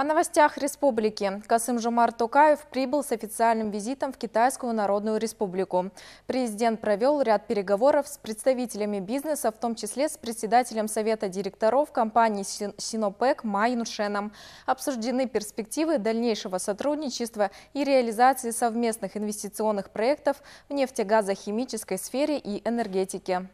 О новостях республики. Касым Жумар Токаев прибыл с официальным визитом в Китайскую Народную Республику. Президент провел ряд переговоров с представителями бизнеса, в том числе с председателем Совета директоров компании «Синопек» Май Шеном. Обсуждены перспективы дальнейшего сотрудничества и реализации совместных инвестиционных проектов в нефтегазохимической сфере и энергетике.